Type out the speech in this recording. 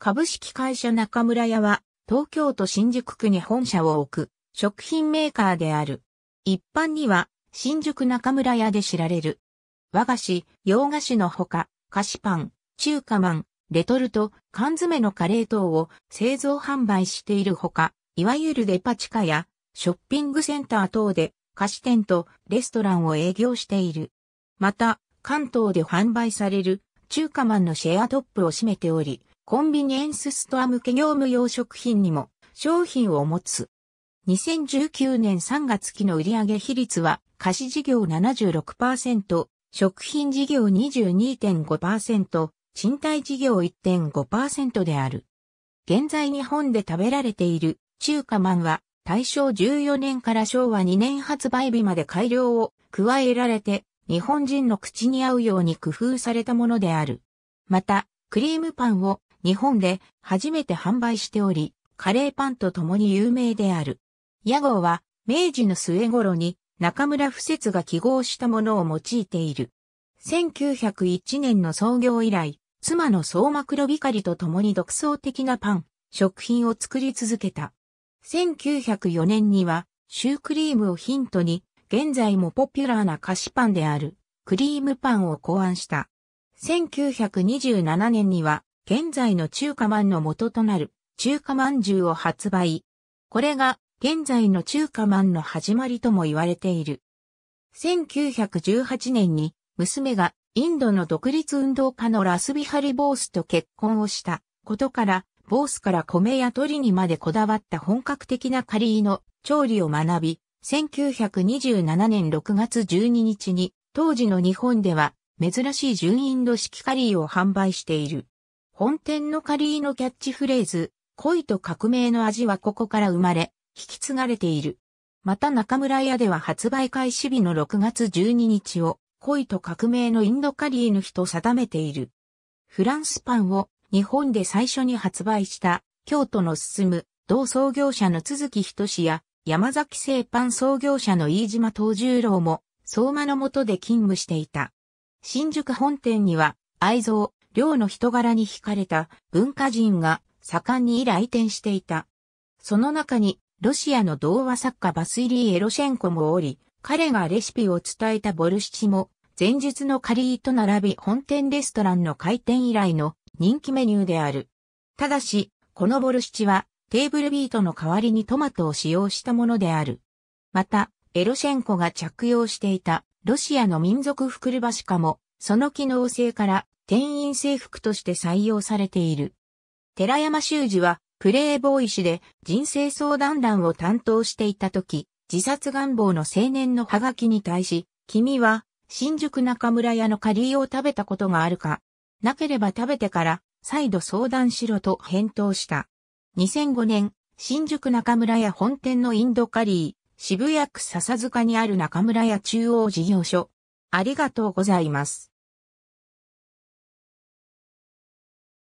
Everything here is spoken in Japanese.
株式会社中村屋は、東京都新宿区に本社を置く、食品メーカーである。一般には、新宿中村屋で知られる。和菓子、洋菓子のほか、菓子パン、中華まん、レトルト、缶詰のカレー等を製造販売しているほか、いわゆるデパ地下や、ショッピングセンター等で、菓子店とレストランを営業している。また、関東で販売される中華まんのシェアトップを占めており、コンビニエンスストア向け業務用食品にも商品を持つ。2019年3月期の売上比率は、菓子事業76%、食品事業22.5%、賃貸事業1.5%である。現在日本で食べられている中華まんは大正14年から昭和2年発売日まで改良を加えられて日本人の口に合うように工夫されたものである。また、クリームパンを日本で初めて販売しており、カレーパンと共に有名である。屋号は明治の末頃に中村不節が記号したものを用いている。1901年の創業以来、妻のロビカ光と共に独創的なパン、食品を作り続けた。1904年には、シュークリームをヒントに、現在もポピュラーな菓子パンである、クリームパンを考案した。1927年には、現在の中華まんの元となる中華まんじゅうを発売。これが現在の中華まんの始まりとも言われている。1918年に娘がインドの独立運動家のラスビハリ・ボースと結婚をしたことから、ボースから米や鶏にまでこだわった本格的なカリーの調理を学び、1927年6月12日に当時の日本では珍しい純インド式カリーを販売している。本店のカリーのキャッチフレーズ、恋と革命の味はここから生まれ、引き継がれている。また中村屋では発売開始日の6月12日を、恋と革命のインドカリーの日と定めている。フランスパンを日本で最初に発売した京都の進む同創業者の鈴木仁や山崎製パン創業者の飯島東十郎も相馬の下で勤務していた。新宿本店には愛蔵、寮の人柄に惹かれた文化人が盛んに来店していた。その中に、ロシアの童話作家バスイリー・エロシェンコもおり、彼がレシピを伝えたボルシチも、前日のカリーと並び本店レストランの開店以来の人気メニューである。ただし、このボルシチはテーブルビートの代わりにトマトを使用したものである。また、エロシェンコが着用していたロシアの民族服ルバシカも、その機能性から店員制服として採用されている。寺山修司は、プレイボーイ氏で人生相談団を担当していた時、自殺願望の青年のハガキに対し、君は新宿中村屋のカリーを食べたことがあるか、なければ食べてから再度相談しろと返答した。2005年、新宿中村屋本店のインドカリー、渋谷区笹塚にある中村屋中央事業所。ありがとうございます。